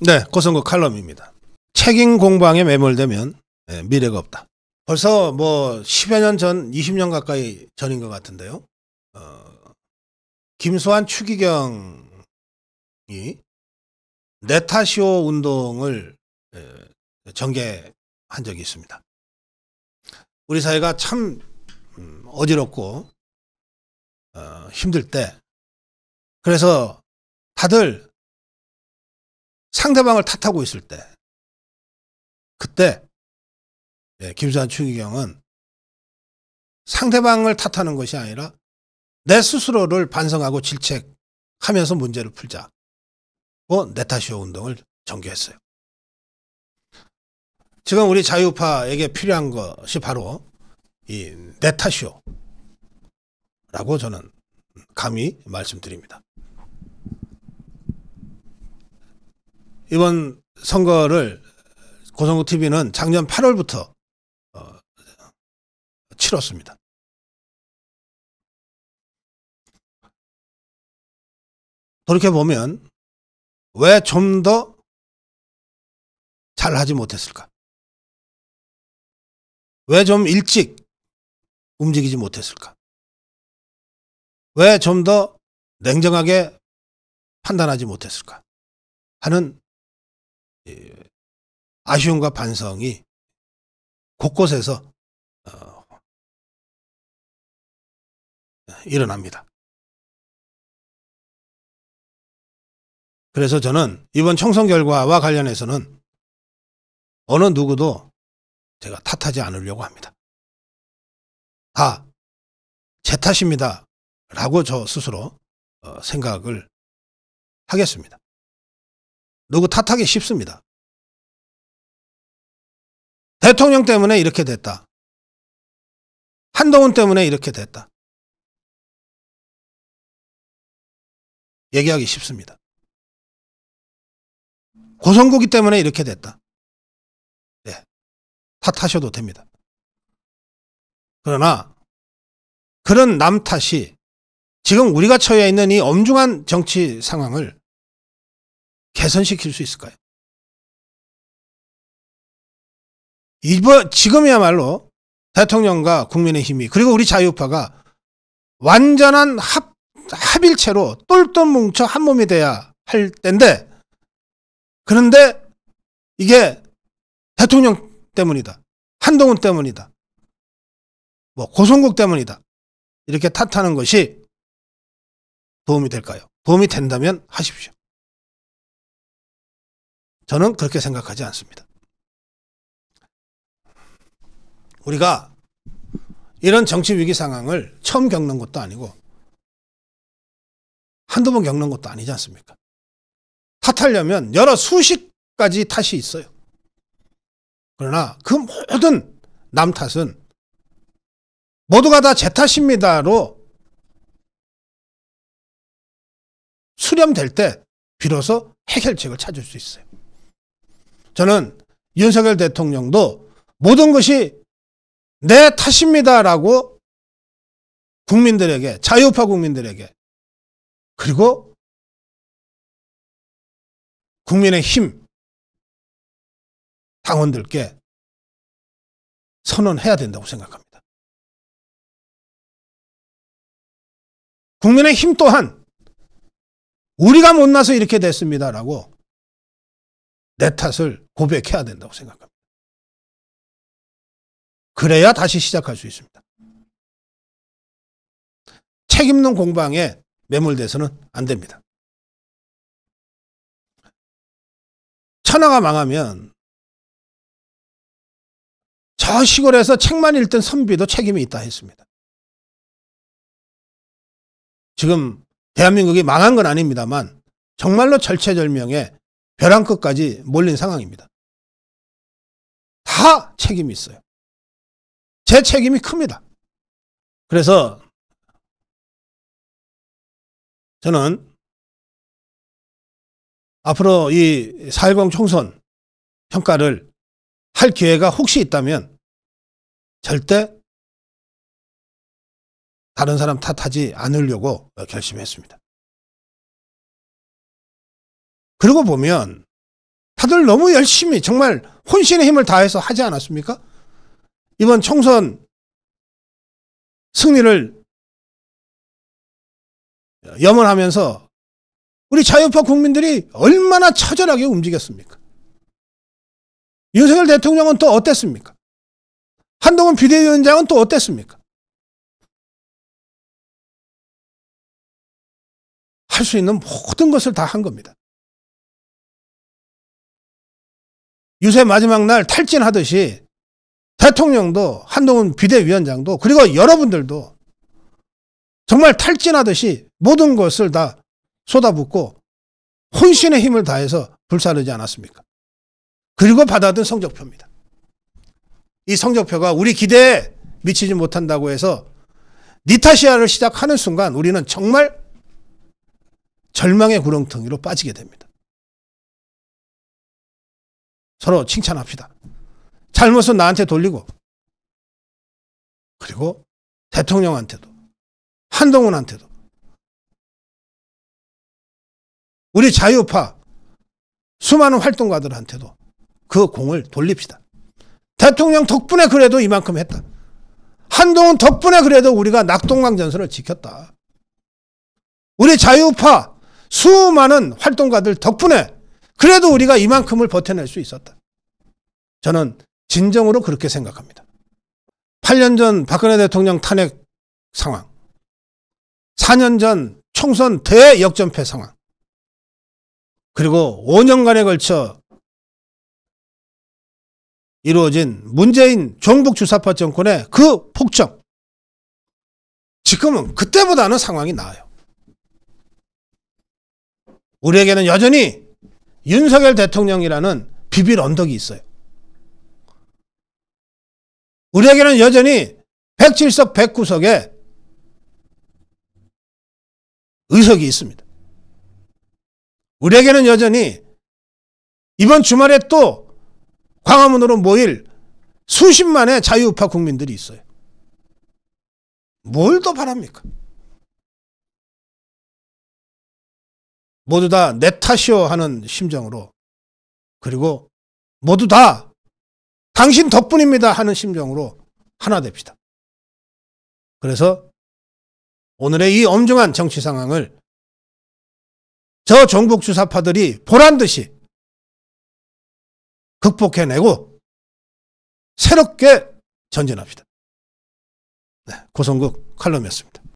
네, 고성구 칼럼입니다. 책임 공방에 매몰되면 네, 미래가 없다. 벌써 뭐 10여 년 전, 20년 가까이 전인 것 같은데요. 어, 김수환 추기경이 네타시오 운동을 에, 전개한 적이 있습니다. 우리 사회가 참 음, 어지럽고 어, 힘들 때 그래서 다들 상대방을 탓하고 있을 때 그때 예, 김수환 추기경은 상대방을 탓하는 것이 아니라 내 스스로를 반성하고 질책하면서 문제를 풀자. 고 네타시오 운동을 전개했어요. 지금 우리 자유파에게 필요한 것이 바로 이 네타시오라고 저는 감히 말씀드립니다. 이번 선거를 고성국 TV는 작년 8월부터 어, 치렀습니다. 돌이켜 보면 왜 좀 더 잘하지 못했을까? 왜 좀 일찍 움직이지 못했을까? 왜 좀 더 냉정하게 판단하지 못했을까? 하는 예, 아쉬움과 반성이 곳곳에서 어, 일어납니다. 그래서 저는 이번 총선 결과와 관련해서는 어느 누구도 제가 탓하지 않으려고 합니다. 다 제 탓입니다. 라고 저 스스로 어, 생각을 하겠습니다. 누구 탓하기 쉽습니다. 대통령 때문에 이렇게 됐다. 한동훈 때문에 이렇게 됐다. 얘기하기 쉽습니다. 고성국이 때문에 이렇게 됐다. 네. 탓하셔도 됩니다. 그러나 그런 남 탓이 지금 우리가 처해 있는 이 엄중한 정치 상황을 개선시킬 수 있을까요? 이번 지금이야말로 대통령과 국민의힘이 그리고 우리 자유파가 완전한 합 합일체로 똘똘 뭉쳐 한 몸이 돼야 할 때인데 그런데 이게 대통령 때문이다. 한동훈 때문이다. 뭐 고성국 때문이다. 이렇게 탓하는 것이 도움이 될까요? 도움이 된다면 하십시오. 저는 그렇게 생각하지 않습니다. 우리가 이런 정치 위기 상황을 처음 겪는 것도 아니고 한두 번 겪는 것도 아니지 않습니까? 탓하려면 여러 수십 가지 탓이 있어요. 그러나 그 모든 남 탓은 모두가 다 제 탓입니다로 수렴될 때 비로소 해결책을 찾을 수 있어요. 저는 윤석열 대통령도 모든 것이 내 탓입니다라고 국민들에게 자유파 국민들에게 그리고 국민의 힘 당원들께 선언해야 된다고 생각합니다. 국민의 힘 또한 우리가 못나서 이렇게 됐습니다라고 내 탓을 고백해야 된다고 생각합니다. 그래야 다시 시작할 수 있습니다. 책임론 공방에 매몰돼서는 안 됩니다. 천하가 망하면 저 시골에서 책만 읽던 선비도 책임이 있다 했습니다. 지금 대한민국이 망한 건 아닙니다만 정말로 절체절명의 벼랑 끝까지 몰린 상황입니다. 다 책임이 있어요. 제 책임이 큽니다. 그래서 저는 앞으로 이 4.10 총선 평가를 할 기회가 혹시 있다면 절대 다른 사람 탓하지 않으려고 결심했습니다. 그리고 보면 다들 너무 열심히 정말 혼신의 힘을 다해서 하지 않았습니까? 이번 총선 승리를 염원하면서 우리 자유파 국민들이 얼마나 처절하게 움직였습니까? 윤석열 대통령은 또 어땠습니까? 한동훈 비대위원장은 또 어땠습니까? 할 수 있는 모든 것을 다 한 겁니다. 유세 마지막 날 탈진하듯이 대통령도 한동훈 비대위원장도 그리고 여러분들도 정말 탈진하듯이 모든 것을 다 쏟아붓고 혼신의 힘을 다해서 불사르지 않았습니까? 그리고 받아든 성적표입니다. 이 성적표가 우리 기대에 미치지 못한다고 해서 니타시아를 시작하는 순간 우리는 정말 절망의 구렁텅이로 빠지게 됩니다. 서로 칭찬합시다. 잘못은 나한테 돌리고 그리고 대통령한테도 한동훈한테도 우리 자유파 수많은 활동가들한테도 그 공을 돌립시다. 대통령 덕분에 그래도 이만큼 했다. 한동훈 덕분에 그래도 우리가 낙동강 전선을 지켰다. 우리 자유파 수많은 활동가들 덕분에 그래도 우리가 이만큼을 버텨낼 수 있었다. 저는 진정으로 그렇게 생각합니다. 8년 전 박근혜 대통령 탄핵 상황, 4년 전 총선 대역전패 상황, 그리고 5년간에 걸쳐 이루어진 문재인 종북 주사파 정권의 그 폭정. 지금은 그때보다는 상황이 나아요. 우리에게는 여전히 윤석열 대통령이라는 비빌 언덕이 있어요. 우리에게는 여전히 107석 109석에 의석이 있습니다. 우리에게는 여전히 이번 주말에 또 광화문으로 모일 수십만의 자유우파 국민들이 있어요. 뭘 더 바랍니까? 모두 다 내 탓이요 하는 심정으로 그리고 모두 다 당신 덕분입니다 하는 심정으로 하나 됩시다. 그래서 오늘의 이 엄중한 정치 상황을 저 종북 주사파들이 보란 듯이 극복해내고 새롭게 전진합시다. 네, 고성국 칼럼이었습니다.